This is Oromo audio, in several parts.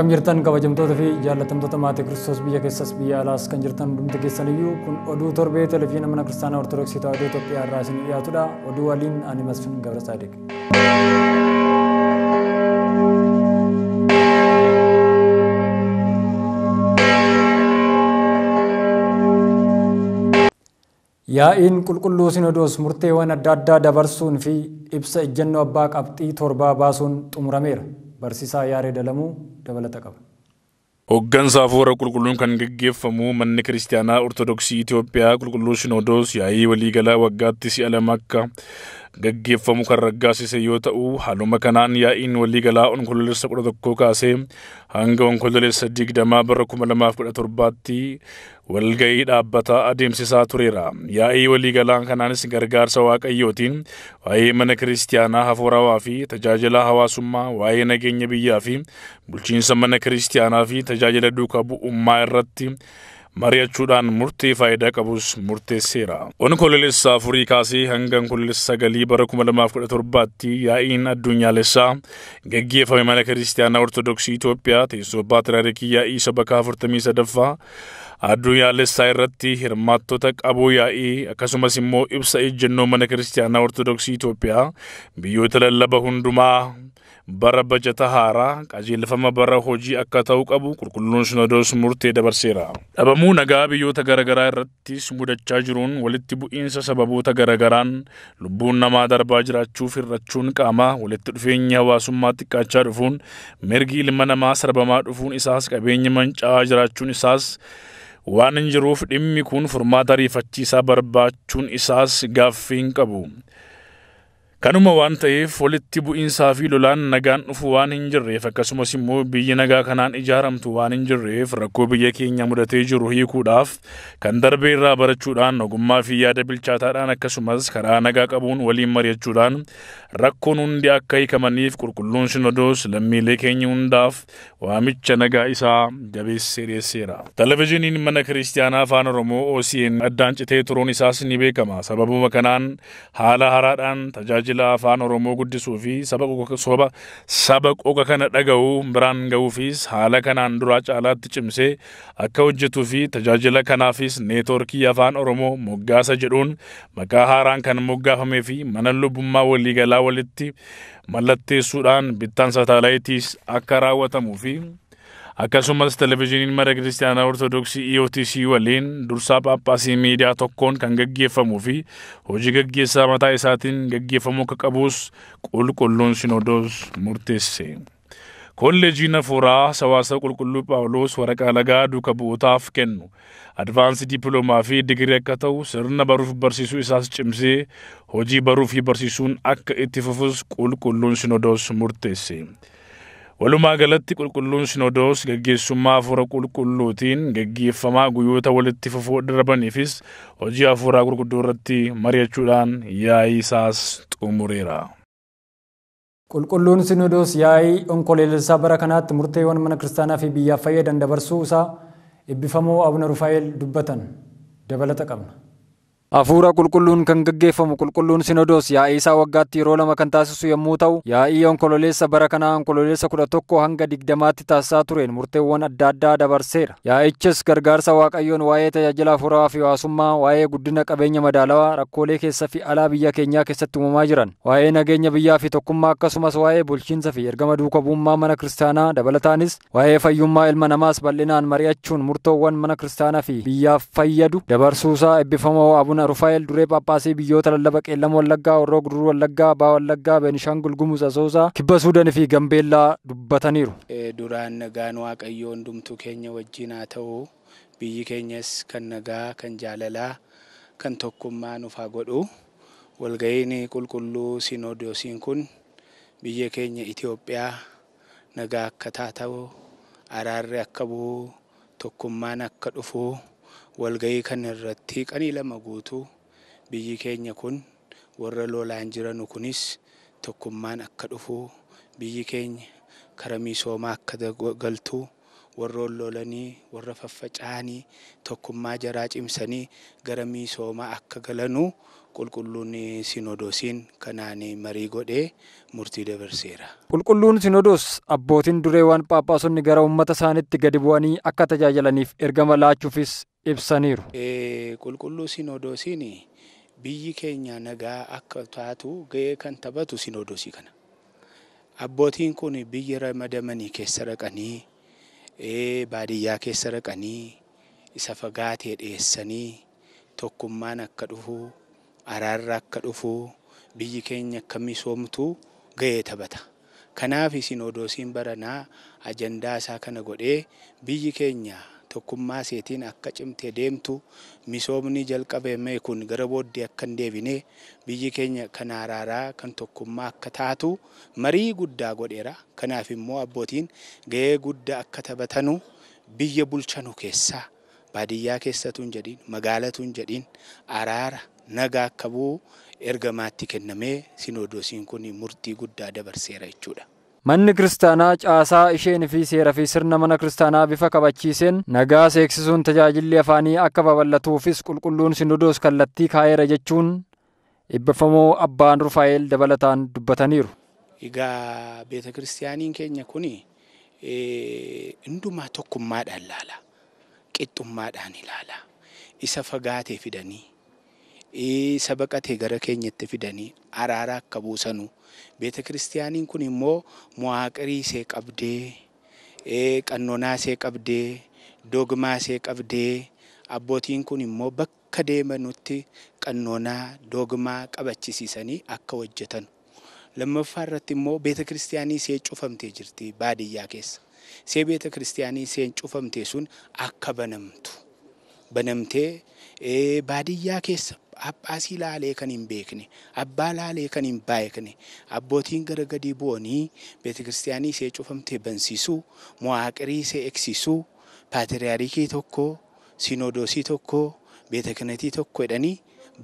Akkam jirtan kabajamtoota fi jaalatamtoota maatii Kiristoos biyya keessas biyya alaas kan jirtan hundumti keessaniyyuu kun oduu torbee televizyinii mana kiristaanaa Ortodoksii Tawaahidoo Itoophiyaa irraa isin dhiyaatudha. Oduu waliin ani Masfin gabra Gabrasaadeq. Yaa'iin qulqulluu sinodoos murteewwan adda addaa dabarsuun fi ibsa ejjennoo abbaa qabxii torbaa baasuun xumurameera. Barsiisaa Yaaree Dalamuu dabalata qaba. Hooggansaaf hora qulqulluun kan gaggeeffamu manni Kiristaanaa Ortodoksii Itoophiyaa Qulqulluu Sinoodoos yaa'ii waliigalaa waggaatti si'a lama akka gaggeeffamu kan raggaasise yoo ta'u haaluma kanaan yaa'iin waliigalaa kudha 11 kaasee hanga onkololessa digdamaa bara 2017tti walga'ii dhaabbataa adeemsisaa tureera. Yaa'ii waliigalaan kanaanis gargaarsa waaqayyootiin waa'ee mana kiristiyaanaa hafoorawaa fi tajaajila hawaasummaa waa'ee nageenya biyyaa fi bulchiinsa mana kiristiyaanaa fi tajaajila duukaa bu'ummaa irratti mari'achuudhaan murtii faayidaa qabus murteesseera. Onkoloolessa afurii kaasee hanga onkoloolessa galii bara 2017tti yaa'iin addunyaalessaa gaggeeffame mana kiristaanaa Ortodoksii Itoophiyaa teessoo paatriyaarikii yaa'ii sabakaa 43ffaa addunyaalessaa irratti hirmaattota qaboo yaa'ii akkasumas immoo ibsa ejjennoo mana kiristaanaa Ortodoksii Itoophiyaa biyyoota lallaba hundumaa bara bajata haaraa qajeelfama bara hojii akka ta'u qabu qulqulluun shinodoos murtee dabarseera dhabamuu nagaa biyyoota garaagaraa irrattis mudachaa jiruun walitti bu'iinsa sababoota garagaraan lubbuun namaa darbaa jiraachuuf irrachuun qaamaa walitti dhufeenyi hawaasummaa xiqqaachaa dhufuun mirgi ilma namaa sarbamaa dhufuun isaas qabeenya mancaa'aa jiraachuun isaas waan hin jiruuf dhimmi kun furmaata ariifachiisaa barbaachuun isaas gaaffii hin qabu. Kanuma waan ta'eef walitti bu'iinsaa fi lolaan nagaan dhufu waan hin jirreef akkasumas immoo biyyi nagaa kanaan ijaaramtu waan hin jirreef rakkoo biyya keenya mudatee jiru hiikuudhaaf kan darbe irraa barachuudhaan ogummaa fi yaada bilchaataadhaan akkasumas karaa nagaa qabuun waliin mari'achuudhaan rakkoon hundi akka hiikamaniif qulqulluun sinodoos lammiilee keenya hundaaf waamicha nagaa isaa jabeessee dhiyeesseera. Televizyiniin mana kiristaanaa afaan Oromoo OCN addaan citee turuun isaas ni beekama. Sababuma kanaan haala haraadhaan tajaajila tajaajila afaan Oromoo guddisuu fi saba qoqa kana dhaga'u biraan ga'uufis haala kanaan duraa caalaatti cimsee akka hojjetuu fi tajaajila kanaafis neetoorkii afaan Oromoo moggaasa jedhuun maqaa haaraan kan moggaafamee fi mana lubbummaa waliigalaa walitti mallatteessuudhaan bittaan sataalaayitiis akka raawwatamuu fi Akkasumas televezyiiniin mara kiristaanaa ortodoksii EOTC waliin dursaa Phaaphaasii miidiyaa tokkoon kan gaggeeffamuu fi hojii gaggeessaa mataa isaatiin gaggeeffamuu akka qabus qulqulluun Sinoodoos murteesse. Kolleejiin Hafuuraa Sawaasa Qulqulluu Phaawulos waraqaa lagaa duuka bu'ootaaf kennu advaansi dippiloomaa fi digirii akka ta'u sirna baruuf barsiisuu isaas cimsee hojii baruufi barsiisuun akka itti fufus qulqulluun Sinodoos murteesse. Walumaa galatti qulqulluun Sinodoos gaggeessummaa hafuura qulqulluutiin gaggeeffamaa guyyoota walitti fufuu darbaniifis hojii hafuuraa gurguddoo irratti mari'achuudhaan yaa'ii isaas xumureera. Qulqulluun Sinodoos yaa'ii onkoloolessaa bara kanaatti murteewwan mana kiristaanaa fi biyyaaf fayyadan dabarsuu isaa ibbifamoo Abuna rufaa'el dubbatan dabalata qabna. Hafuura qulqulluun kan gaggeeffamu qulqulluun sinodos yaa'ii isaa waggaatti yeroo lama kan taasisu yommuu ta'u yaa'ii onkololeessa bara kanaa onkololeessa kudha tokko hanga digdamaatti taasisaa tureen murteewwan adda addaa dabarseera. Yaa'ichis gargaarsa waaqayyoon waa'ee tajaajila hafuuraa fi waasummaa waa'ee guddina qabeenya madaalawaa rakkoolee keessaa fi alaa biyya keenyaa keessatti uumamaa jiran waa'ee nageenya biyyaa fi tokkummaa akkasumas waa'ee bulchiinsa fi ergama bu'ummaa mana kiristaanaa dabalataanis waa'ee fayyummaa ilma namaas bal'inaan mari'achuun murtoowwan mana fi fayyadu dabarsuusaa Aana Duree Paappaasii biyyoota lallaba qeellama Wallaggaa, Orroo Guduruu Wallaggaa, Abbaa Wallaggaa, Beenishaangul Gumuz, Asoosaa, Kibba suudani fi Gambeellaa dubbataniiru. Duraan nagaan waaqayyoo hundumtu keenya wajjin haa ta'u biyyi keenyas kan nagaa, kan jaalalaa, kan tokkummaa nuuf haa godhu. Walga'iin qulqulluu Sinodoosiin kun biyya keenya Itoophiyaa nagaa akka ta'u araarri akka bu'u, tokkummaan akka dhufu. walgahii kana irratti qanii lama guutuu biyyi keenya kun warra lolaan jiran kunis tokkummaan akka dhufuu biyyi keenya kara miisoomaa akka galtuu warra loolanii warra faffaca'anii tokkummaa jaraa cimsanii gara misoomaa akka galanuu qulqulluun sinodoosiin kanaan marii godhee murtii dabarseera. Qulqulluun odos abbootiin duree waan phaaphaasonni gara uummata isaaniitti gadi bu'anii akka tajaajilaniif ergama laachuufis ibsaniiru. Qulqulluu Sinodoosiin biyyi keenya nagaa akka taatu ga'ee kan taphatu Sinodoosii kana. Abbootiin kun biyyi ramadamanii keessa raqanii baadiyyaa keessa raqanii isa fagaatee dhiyeessanii tokkummaan akka dhufu araarri akka dhufu biyyi keenya akka misoomtu ga'ee taphata. Kanaaf Sinodoosiin baranaa ajandaa isaa kana godhee biyyi keenya. tokkummaa seetiin akka cimtee deemtu misoomni jalqabamee kun gara booddee akka hin deebine biyyi keenya kan araaraa kan tokkummaa akka taatu marii guddaa godheera. Kanaaf immoo abbootiin gahee guddaa akka taphatanu biyya bulchanu keessaa baadiyyaa keessatuun jedhiin magaalatuun jedhiin araara nagaa akka bu'u ergamaatti kennamee sinodoosiin kun murtii guddaa dabarseera jechuudha. Manni kiristaanaa caasaa isheen fi seera fi sirna mana kiristaanaa bifa kabachiiseen nagaa seeksisuun tajaajilli afaanii akka babal'atuufis qulqulluun sinodoos kallattii kaa'eera jechuun dhibbeeffamoo abbaan Rufaa'eel dabalataan dubbataniiru. Egaa beeta keenya kun tokkummaadhaan laala Qixxummaadhaan ilaala. Isa fagaatee fidanii sabaqatee gara keenyatti fidanii araara akka buusanu beeta kiristaaniin kun immoo muwaaqirii ishee qabdee qannonaa ishee qabdee dogmaa ishee qabdee abbootiin kun immoo bakka deemanutti qannonaa dogmaa qabachisiisanii akka hojjetan. lammaffaa irratti immoo beeta kiristaanii ishee cufamtee jirti baadiyyaa keessa. see beeta kiristiyaanii isheen cufamtee sun akka banamtu banamtee. baadiyyaa keessa Abbaasii ilaalee kan hin beekne, abbaa ilaalee kan hin baayekne, abbootiin gara gadi bu'anii beetikiristaanii ishee cufamtee bansiisu, mo'aaqirii ishee eegsisuu, paatiriyaarikii tokko, siinodoosii tokko, beeta kanatii tokko jedhanii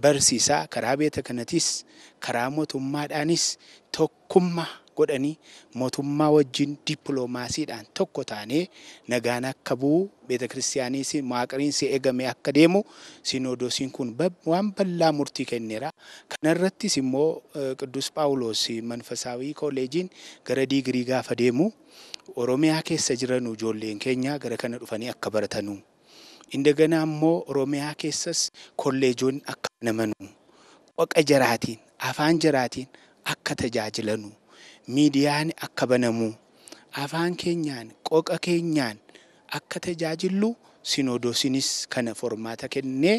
barsiisaa. Karaa beeta kanatis karaa mootummaadhaanis tokkummaa godhanii mootummaa wajjin dippiloomaasiidhaan tokko taanee nagaan akka bu'u beeta kiristaanii si maaqariin si eegame akka deemu sinodosiin kun waan bal'aa murtii kennera Kanarrattis immoo eh, qiddus paawulos Manfasaawii Kooleejiin gara digirii gaafa deemu Oromiyaa keessa jiran ijoolleen keenya gara kana dhufanii akka baratanu. Indagana immoo Oromiyaa keessas kolleejoon akka namanu qoqa jaraatiin, afaan jaraatiin akka tajaajilanu. miidiyaan akka banamuu afaan keenyaan qoqa keenyaan akka tajaajillu sinodoosinis kana formaata kennee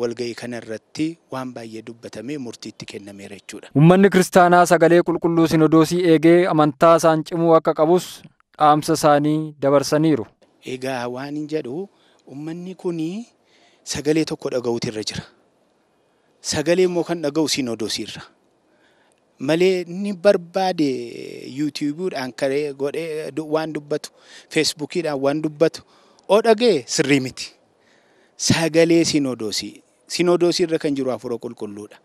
walga'ii kana irratti waan baay'ee dubbatamee murtiitti kennameera jechuudha. Uummanni kiristaanaa sagalee qulqulluu sinodoosii eegee amantaa isaan cimuu akka qabus dhaamsa isaanii dabarsaniiru. Egaa waan in jedhu uummanni kun sagalee tokko dhaga'uutu irra jira. Sagalee immoo kan dhaga'u sinodoosii irra. malee inni barbaade yuutiyuubiidhaan waan dubbatu feesbuukiidhaan waan dubbatu oo sirrii miti. Sagalee sinodoosii. Sinodoosii irra kan jiru hafuura qulqulluudha.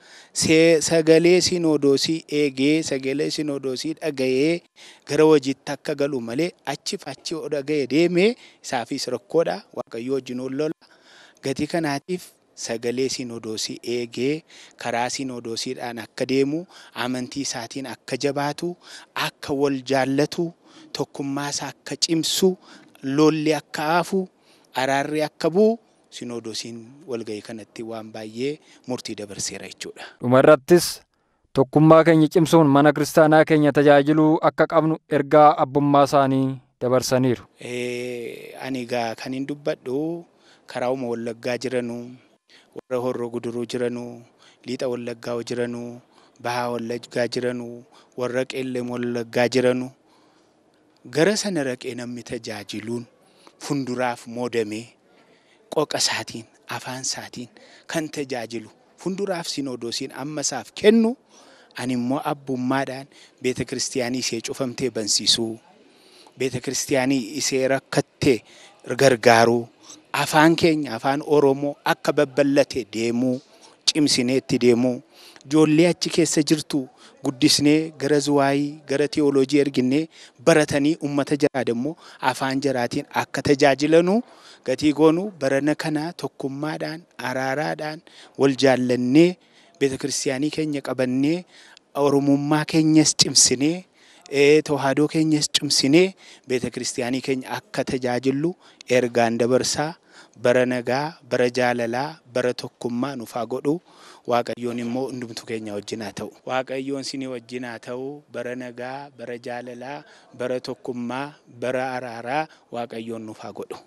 Sagalee sinodoosii eegee sagalee sinodoosii dhagayee gara hojiitti akka galu malee achi fachi dhagayee deemee isaafis rakkoodha. Waaqayyoo wajjin lola. Gatii kanaatiif sagalee sinodoosii eegee karaa sinodoosiidhaan akka deemu amantii isaatiin akka jabaatu akka wal jaallatu tokkummaa isaa akka cimsu lolli akka aafu araarri akka bu'u sinodoosiin walgahii kanatti waan baay'ee murtii dabarseera jechuudha. Dhumarrattis tokkummaa keenya cimsuun mana kiristaanaa keenya tajaajiluu akka qabnu ergaa abbummaa isaanii dabarsaniiru. Ani egaa kan hin dubbadhu karaa uuma wallaggaa jiranu warra horroo guduruu jiranuu liixa wallaggaa jiranuu bahaa wallaggaa jiranuu warra qeellee wallaggaa jiranuu gara sana raqee namni tajaajiluun funduraaf moodamee qoqa isaatiin afaan isaatiin kan tajaajilu funduraaf sinodoosiin ammasaaf kennu ani immoo abbummaadhaan beeta kiristiyaanii ishee cufamtee bansiisuu beeta kiristiyaanii ishee rakkattee gargaaruu. afaan keenya afaan Oromoo akka babbal'ate deemu cimsine itti deemu ijoollee achi keessa jirtu guddisnee gara zuwaayii gara teewoloojii erginnee baratanii uummata jiraada immoo afaan jaraatiin akka tajaajilanu gatii goonuu barana kanaa tokkummaadhaan araaraadhaan wal jaallannee beeta keenya qabannee oromummaa keenyas cimsine tohaadoo keenyas cimsinee beeta kiristaanii keenya akka tajaajillu ergaan dabarsaa bara nagaa, bara jaalalaa, bara tokkummaa nuuf haa godhu. Waaqayyoon immoo hundumtu keenya wajjin haa ta'u. Waaqayyoon sinii wajjin haa ta'u. Bara nagaa, bara jaalalaa, bara tokkummaa, bara araaraa Waaqayyoon nuuf haa godhu.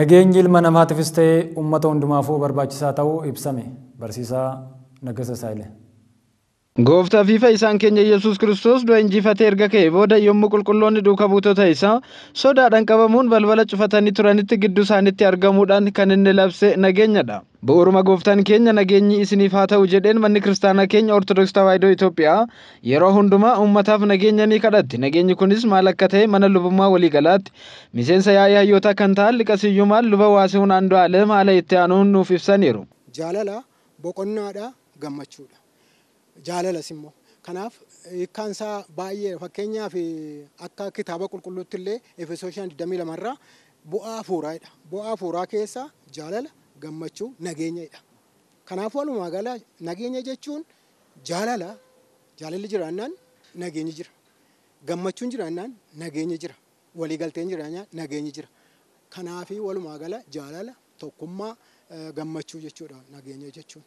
Nageenyi ilma namaatiifis ta'ee uummata hundumaafuu barbaachisaa ta'uu ibsame. Barsiisaa Nagasa Saayilee. Gooftaa fiifa isaan keenya Yesuus Kiristoos du'a injifatee erga ka'e booda yommu qulqulloonni dhuka buutota isaa sodaadhaan qabamuun balbala cufatanii turanitti gidduu isaaniitti argamuudhaan kan inni labse nageenyadha. Bu'uuruma gooftaan keenya nageenyi isiniif haa ta'u jedheen manni kiristaanaa keenya Ortodoksii Tawaahidoo Itoophiyaa yeroo hundumaa uummataaf nageenya ni kadhatti. Nageenyi kunis maal akka ta'e mana lubummaa waliigalaatti miseensa yaa'ii hayyootaa kan ta'an liqasiyyumaan luba waasi hunaan du'aaleem haala itti aanuun nuuf ibsaniiru. Jaalala boqonnaadha gammachuudha. jaalalas immoo. Kanaaf hiikkaan isaa baay'ee fakkeenyaaf akka kitaaba qulqulluutti illee Efesoo 22 irraa bu'aa hafuuraadha. Bu'aa hafuuraa keessa jaalala, gammachuu, nageenyaidha Kanaaf walumaa gala nageenya jechuun jaalala, jaalalli jiraannaan nageenyi jira. Gammachuun jiraannaan nageenyi jira. Waliigalteen jiraannaa nageenyi jira. kanaafi walumaa gala jaalala, tokkummaa, gammachuu jechuudha nageenya jechuun.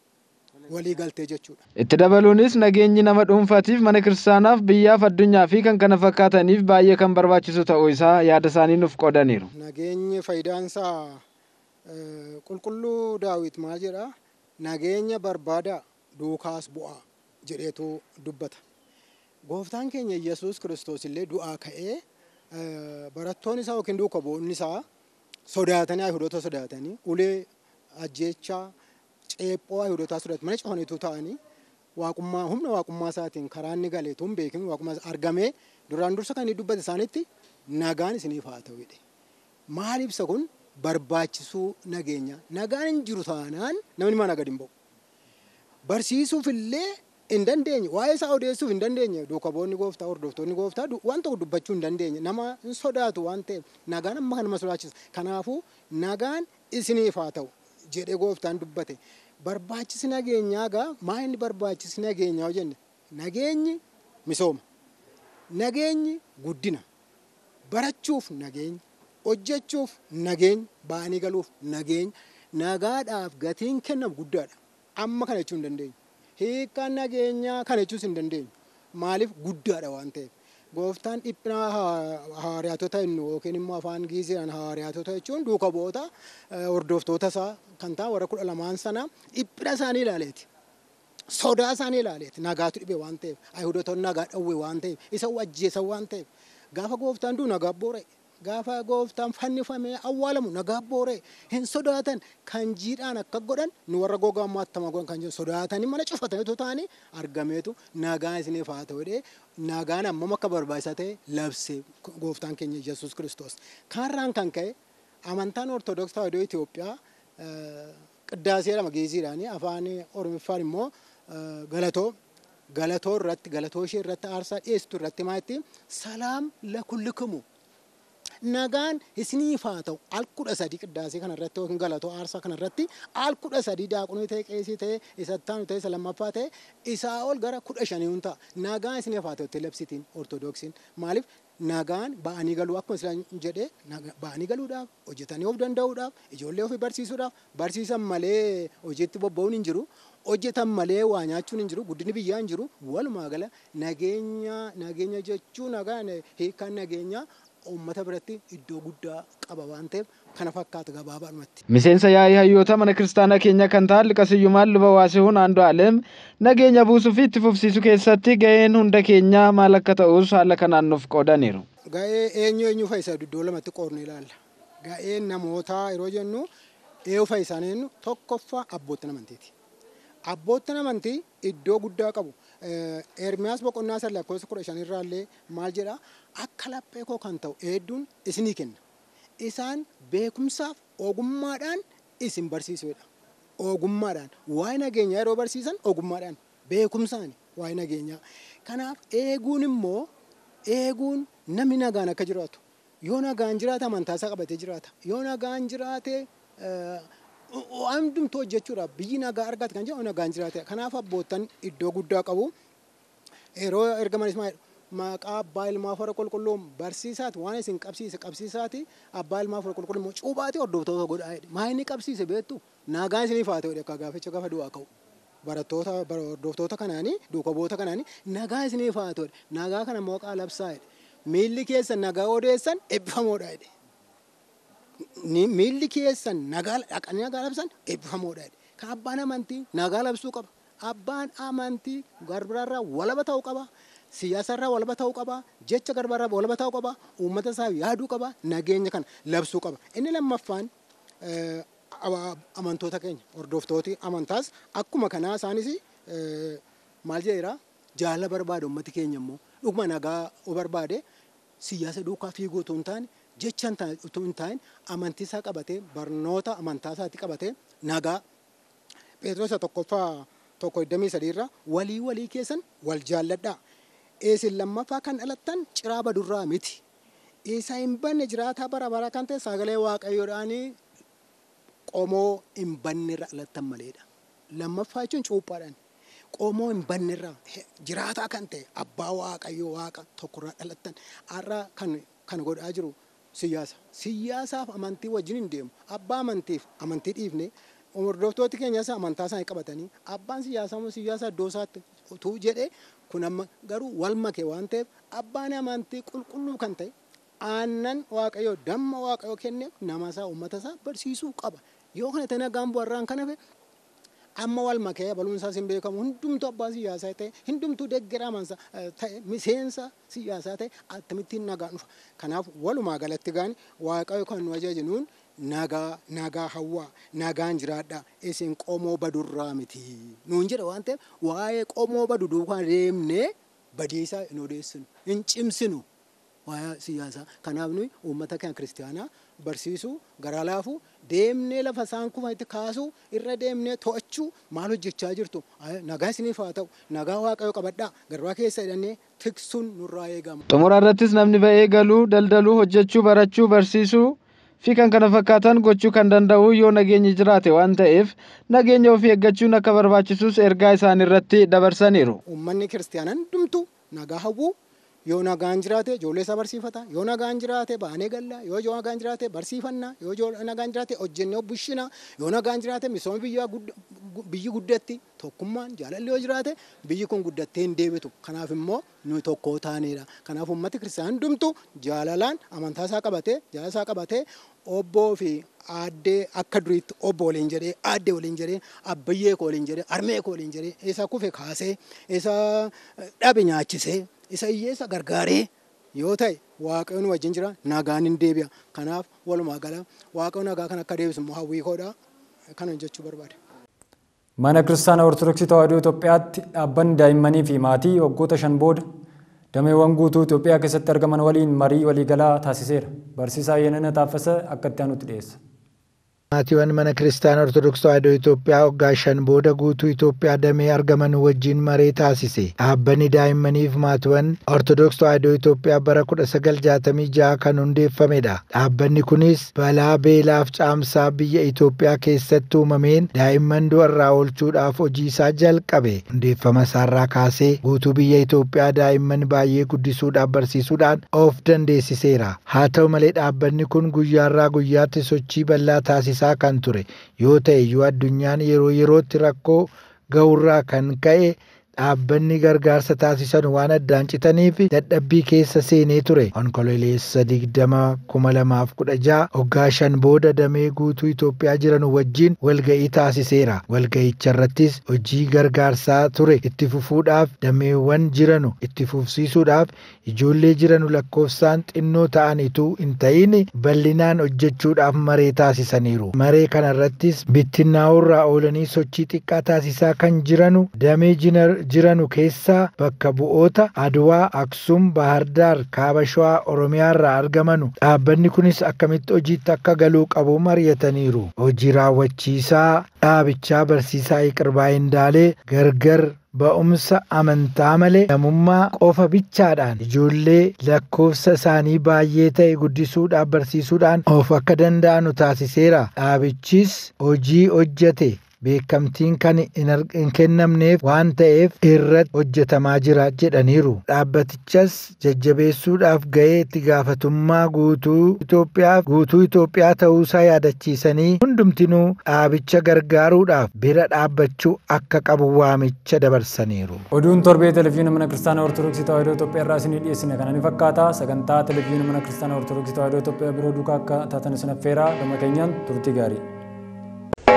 waliigaltee jechuudha. Itti dabaluunis nageenyi nama dhuunfaatiif mana kiristaanaaf biyyaaf addunyaa fi kan kana fakkaataniif baay'ee kan barbaachisu ta'uu isaa yaada isaanii nuuf qoodaniiru. Nageenyi faayidaan isaa eh, qulqulluu daawit maal jedha nageenya barbaada duukaas bu'aa jedheetu dubbata. Gooftaan keenya Yesuus kiristoos illee du'aa ka'ee eh, barattoonni isaa yookiin duuka bu'uun isaa sodaatanii, Ayihudoota sodaatanii ulee ajjeechaa ceephaa hiriyoota sudhatu mana cufaniitu ta'anii waaqummaa humna waaqummaa isaatiin karaa inni galeetuun beekin waaqummaa argamee duraan dursa kan inni dubbate isaanitti nagaan isiniif haa ta'u jedhe. Maal ibsa kun barbaachisuu nageenya nagaan hin jiru taanaan namni maana gadi hin ba'u. Barsiisuuf illee hin dandeenye waa'ee isaa odeessuuf hin dandeenye duukaboonni gooftaa hordoftoonni gooftaa waan tokko dubbachuu hin dandeenye nama hin sodaatu waan ta'eef nagaan amma kanuma sodaachisa kanaafuu nagaan isiniif haa ta'u. jedhee gooftaan dubbate barbaachisi nageenyaa gaa maa barbaachisi nageenyaa jenne nageenyi misooma nageenyi guddina barachuuf nageenyi hojjechuuf nageenya baanii galuuf nageenya nagaadhaaf gatiin kennamu guddaadha amma kana jechuun hin dandeenyu hiikaa nageenyaa kana jechuus hin dandeenyu maaliif guddaadha waan ta'eef. Gooftaan dhiphinaa hawaariyaatota innu yookiin immoo afaan giiziraan hawaariyaatota jechuun duuka bu'oota hordoftoota isaa kan ta'an warra kudha lamaan sana dhiphina isaanii ilaaleeti. Sodaa isaanii ilaaleeti. Nagaatu dhibe waan ta'eef. Ayihudota nagaa dhowwe waan ta'eef. Isa wajjeessa waan ta'eef. Gaafa gooftaan du'u nagaa boora'e. gaafa gooftaan fannifame awwaalamu nagaa booree hin sodaatan kan jiidhaan akka godhan nu warra gogaa ammattama godhan kan jiru sodaatanii mana cufataniitu ta'anii argameetu nagaa isiniif haa ta'u jedhee nagaan ammam akka barbaachisaa ta'e labse gooftaan keenya yesus kiristoos. Kaarraan kan ka'e amantaan ortodoksi tawaahidoo Itoophiyaa qiddaasee lama geessiidhaan afaan oromiffaan immoo galatoo galatoo irratti galatoo ishee irratti aarsaa dhiyeessitu irratti maalitti salaam lakullikumu nagaan isiniifaa ta'u al kudha sadii qiddaasee kanarratti yookiin galatoo aarsaa kanarratti al kudha sadii daaqunuu ta'e qeesii ta'e isa taanu ta'e isa lammaffaa ta'e isaa ol gara kudha shanii ta'a nagaan isiniifaa ta'u ta'utti labsitiin ortodoksiin maaliif nagaan ba'anii galuu akkuma isaan jedhee ba'anii galuudhaaf hojjetanii of danda'uudhaaf ijoollee ofii barsiisuudhaaf barsiisan malee hojiitti bobba'uun hin jiru hojjetan malee waa nyaachuun hin jiru guddinni biyyaa hin jiru walumaa gala nageenya nageenya jechuun nagaan hiikkaan nageenyaa uummata biratti iddoo guddaa qaba waan ta'eef kana fakkaata gabaabumatti. Miseensa yaa'ii hayyoota mana kiristaanaa keenya kan ta'an liqasiyyumaan luba waasihuun aandu'aalem nageenya buusuu fi itti fufsiisu keessatti Gaheen hunda keenyaa maal akka ta'us haala kanaan nuuf qoodaniiru. Ga'ee eenyu eenyu iddoo lamatti qoorne ilaalla. Ga'ee namootaa yeroo jennu eeyyuu fa'isaa jennu tokkoffaa abbootti amantiiti. Abbootan amantii iddoo guddaa qabu. Eh, ermias boqonnaa san lakkoofsa kudha shan irraallee maal jedha akka laphee koo kan ta'u hedduun isinii kenna. Isaan beekumsaaf ogummaadhaan isin barsiisuudha. Ogummaadhaan waa'ee nageenyaa yeroo barsiisan ogummaadhaan beekumsaan waa'ee nageenyaa. Kanaaf eeguun immoo eeguun namni nagaan akka jiraatu yoo nagaan jiraate amantaa isaa qabatee jiraata yoo nagaan jiraate. Eh, ho'amtumtuu hojjechuudha. Biyyi nagaa argaate kan jedhamu nagaan Kanaaf abboottan iddoo guddaa qabu. Yeroo ergaman Ismaa'eel abbaa ilmaa fara qulqulluu barsiisaati waan isin qabsiise qabsiisaati abbaa ilmaa fara qulqulluu immoo cuubaati hordoftoota godhaa maa inni qabsiise beektu nagaan akka gaafa du'aa ka'u. Barattoota hordoftoota duukaboota nagaa isiniif haa nagaa kana maqaa labsaa jedhe miilli keessa nagaa odeessan eebbifamoodha miilli keessan nagaa labsan eebbifamoodha. Kan abbaan amantii nagaa labsuu qaba. Abbaan amantii garbararraa walaba ta'uu qaba. Siyaasarraa walaba ta'uu qaba. Jecha garbararraa walaba ta'uu qaba. Uummata isaa yaaduu qaba. Nageenya kana labsuu qaba. Inni lammaffaan amantoota keenya hordoftooti amantaas akkuma kanaa isaanis maal jedhera jaalala barbaada uummati keenya immoo dhuguma nagaa barbaade siyaasa duukaa fiiguu otoo hin taane Jecha utuu hin amantii isaa qabatee barnoota amantaa isaa qabatee nagaa Phexrosa tokkoffaa tokko iddamii sadiirra walii walii keessan wal jaalladhaa. lammaffaa kan dhalattan ciraa badurraa miti. Isaa hin banne jiraataa bara bara kan ta'e sagalee waaqayyoodhaanii qomoo hin bannerra dhalattan maleedha. Lammaffaa jechuun cuuphaadhaan qomoo hin jiraataa kan ta'e abbaa waaqayyoo waaqa tokkorraa dhalattan har'a kan godhaa jiru Siyaasa. Siyaasaaf amantii wajjin hin deemu. Abbaa amantiif amantii dhiifne hordoftooti keenyas amantaa isaanii qabatanii abbaan siyaasaa siyaasa iddoo utuu jedhe kun amma garuu wal make waan ta'eef abbaan amantii qulqulluu kan ta'e aannan waaqayyoo damma waaqayyoo kenne nama isaa uummata isaa barsiisuu qaba. Yoo kana ta'e nagaan bu'arraan kan amma wal makee baluunsaa beekamu hundumtuu abbaa siyaasaa ta'e hundumtuu deeggaraamansa eh, ta'e miseensa siyaasaa ta'e akkamittiin nagaa dhufa. Kanaaf walumaa galatti gaani waaqayyo kan nu ajajinuun nagaa nagaa hawwaa nagaan jiraadha isin qomoo badurraa miti nuun jedha waan ta'eef waa'ee qomoo badu duukaa deemnee badiisaa hin odeessinu hin cimsinu waa'ee siyaasaa kanaaf nuyi uummata kan kiristaanaa barsiisuu, garaa laafuu, deemnee lafa isaan kuma itti kaasu irra deemnee to'achuu maal hojjechaa jirtu nagaa isiniif haa ta'u, nagaa waaqayoo qabadhaa garbaa keessa hidhannee tiksuun nurraa eegama. Xumura irrattis namni ba'ee galuu, daldaluu, hojjechuu, barachuu, barsiisuu fi kan kana fakkaatan gochuu kan danda'u yoo nageenya jiraate waan ta'eef nageenya ofii eeggachuun akka barbaachisus ergaa isaanii irratti dabarsaniiru. yoo nagaan jiraate ijoollee isaa barsiifata yoo nagaan jiraate baanee galla yoo ijoo nagaan jiraate barsiifanna yoo ijoo nagaan jiraate hojjenne obbushina yoo nagaan jiraate misooma biyyaa biyyi guddatti tokkummaan jaalalli yoo jiraate biyyi kun guddattee hin deebitu kanaaf immoo nu tokko taanedha kanaaf ummati kiristaan dumtu jaalalaan amantaa isaa qabate jaalala isaa qabate obboo fi aaddee akka duriitti obbo waliin jedhee aaddee waliin jedhee abbayyee koo waliin jedhee armee koo waliin jedhee isa kufe kaasee isa dhabe nyaachisee isa hiyyeessa gargaaree yoo ta'e waaqayyoon wajjin jira nagaan hin deebi'a. Kanaaf walumaa gala waaqayyoo nagaa kan akka deebisu immoo hawwii koodha kana jechuu barbaada. Mana Kiristaana Ortodoksii Tawaahidoo Itoophiyaatti dhaabbanni daa'immanii fi maatii waggoota shan booda dameewwan guutuu Itoophiyaa keessatti argaman waliin marii waliigalaa taasiseera. Barsiisaa Yeennana Taaffasaa akka itti aanutti dhiyeessa. Maatiiwwan mana Kiristaana Ortodoksii Tawaahidoo Itoophiyaa waggaa shan booda guutuu Itoophiyaa damee argaman wajjin maree taasise. Dhaabbanni daa'immaniif maatiiwwan Ortodoksii Tawaahidoo Itoophiyaa bara 1966 kan hundeeffamedha. Dhaabbanni kunis balaa beelaaf caamsaa biyya Itoophiyaa keessatti uumameen daa'imman du'a irraa oolchuudhaaf hojii isaa jalqabe. Hundeeffama isaarraa kaasee guutuu biyya Itoophiyaa daa'imman baay'ee guddisuudhaaf barsiisuudhaan of dandeessiseera. malee dhaabbanni kun guyyaarraa guyyaatti sochii bal'aa isaa kan ture yoo ta'e yoo addunyaan yeroo yerootti rakkoo gahurraa kan ka'e dhaabbanni gargaarsa taasisanu waan addaan citaniif dadhabbii keessa seenee ture onkololeessa digdama kuma lamaaf ja'a hoggaa shan booda damee guutuu Itoophiyaa jiranu wajjin walga'ii taasiseera walga'icha irrattis hojii gargaarsaa ture itti fufuudhaaf dameewwan jiranu itti fufsiisuudhaaf ijoollee jiranu lakkoofsaan xinnoo ta'anitu hin ta'in bal'inaan hojjechuudhaaf maree taasisaniiru maree kanarrattis irraa oolanii sochii xiqqaa taasisaa kan jiranu damee jiranu keessaa bakka bu'oota Aduwaa Aksum, Bahardaar, Kaaba oromiyaa Oromiyaarraa argamanu dhaabbanni kunis akkamitti hojiitti akka galuu qabu mari'ataniiru. Hojii raawwachiisaa dhaabichaa barsiisaa iqirbaa hindaalee gargar ba'umsa amantaa malee namummaa qofa bichaadhaan ijoollee lakkoofsa isaanii baay'ee ta'e guddisuudhaaf barsiisuudhaan of akka nu taasiseera. Dhaabichis hojii hojjete beekamtiin kan hin kennamneef waan ta'eef irratti hojjetamaa jira jedhaniiru. Dhaabbatichas jajjabeessuudhaaf ga'ee itti gaafatummaa guutuu Itoophiyaa ta'uusaa yaadachiisanii hundumtinuu dhaabicha gargaaruudhaaf bira dhaabbachuu akka qabu waamicha dabarsaniiru. Oduun torbee televezyiinii mana kiristaanaa Ortodoksii Tawaahidoo Itoophiyaa irraa isinii dhiyeessine kanani fakkaata. Sagantaa televezyiinii mana kiristaanaa Ortodoksii Tawaahidoo Itoophiyaa biroo duukaa akka taatan isin gama keenyan turtii gaarii.